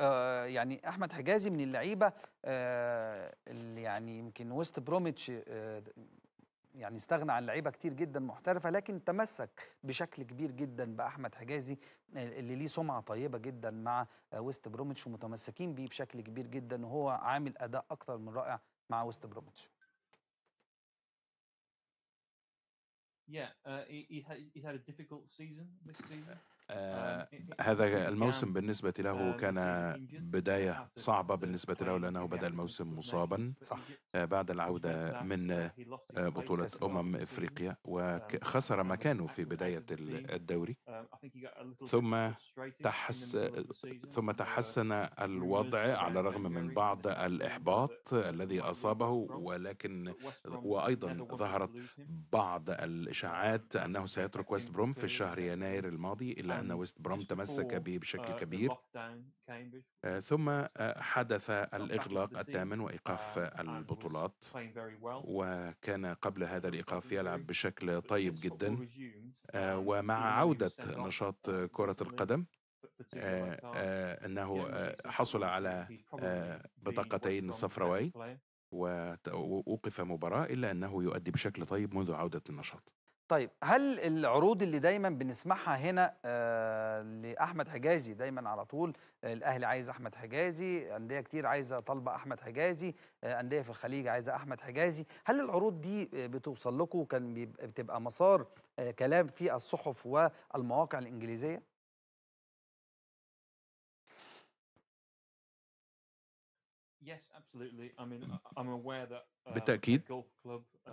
آه يعني احمد حجازي من اللعيبه آه اللي يعني يمكن وست بروميتش آه يعني استغنى عن لعيبه كتير جدا محترفه لكن تمسك بشكل كبير جدا باحمد حجازي آه، اللي ليه سمعه طيبه جدا مع آه، وست بروميتش ومتمسكين بيه بشكل كبير جدا وهو عامل اداء اكتر من رائع مع وست بروميتش هذا الموسم بالنسبة له كان بداية صعبة بالنسبة له لأنه بدأ الموسم مصابا آه، بعد العودة من آه، بطولة أمم إفريقيا um, وخسر مكانه في بداية الدوري Um, ثم تحس ثم uh, تحسن الوضع على الرغم من بعض الإحباط الذي أصابه ولكن وأيضا ظهرت بعض الإشاعات um, أنه سيترك ويست بروم في الشهر يناير الماضي إلا أن ويست um, بروم تمسك به بشكل uh, كبير uh, ثم حدث الإغلاق الثامن وإيقاف البطولات وكان قبل هذا الإيقاف يلعب بشكل طيب جدا ومع عودة نشاط كرة القدم أنه حصل على بطاقتين صفراوي ووقف مباراة إلا أنه يؤدي بشكل طيب منذ عودة النشاط طيب هل العروض اللي دايما بنسمعها هنا آه لاحمد حجازي دايما على طول الاهلي عايز احمد حجازي انديه كتير عايزه طالبه احمد حجازي آه انديه في الخليج عايزه احمد حجازي هل العروض دي آه، بتوصل لكم كان بتبقى مسار آه كلام في الصحف والمواقع الانجليزيه um, بالتاكيد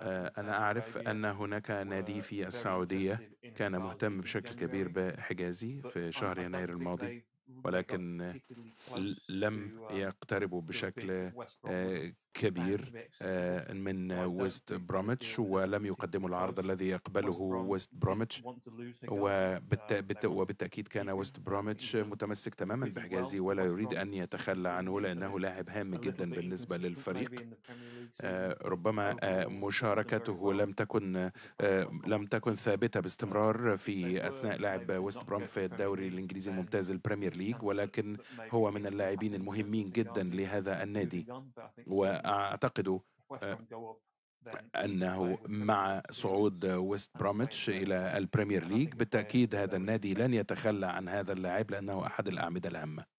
آه، أنا أعرف أن هناك نادي في السعودية كان مهتم بشكل كبير بحجازي في شهر يناير الماضي ولكن لم uh, يقتربوا بشكل آه، كبير آه، من ويست برومتش ولم يقدموا العرض الذي يقبله ويست uh, برومتش وبالتأكيد كان ويست برومتش متمسك تماما بحجازي ولا يريد أن يتخلى عنه لأنه لاعب هام جدا بالنسبة للفريق آه، ربما مشاركته لم تكن لم تكن ثابتة باستمرار في أثناء لعب ويست بروم في الدوري الإنجليزي الممتاز البريمير ليج ولكن هو من اللاعبين المهمين جدا لهذا النادي واعتقد آه، انه مع صعود ويست برومتش الى البريمير ليج بالتاكيد هذا النادي لن يتخلى عن هذا اللاعب لانه احد الاعمده الهامه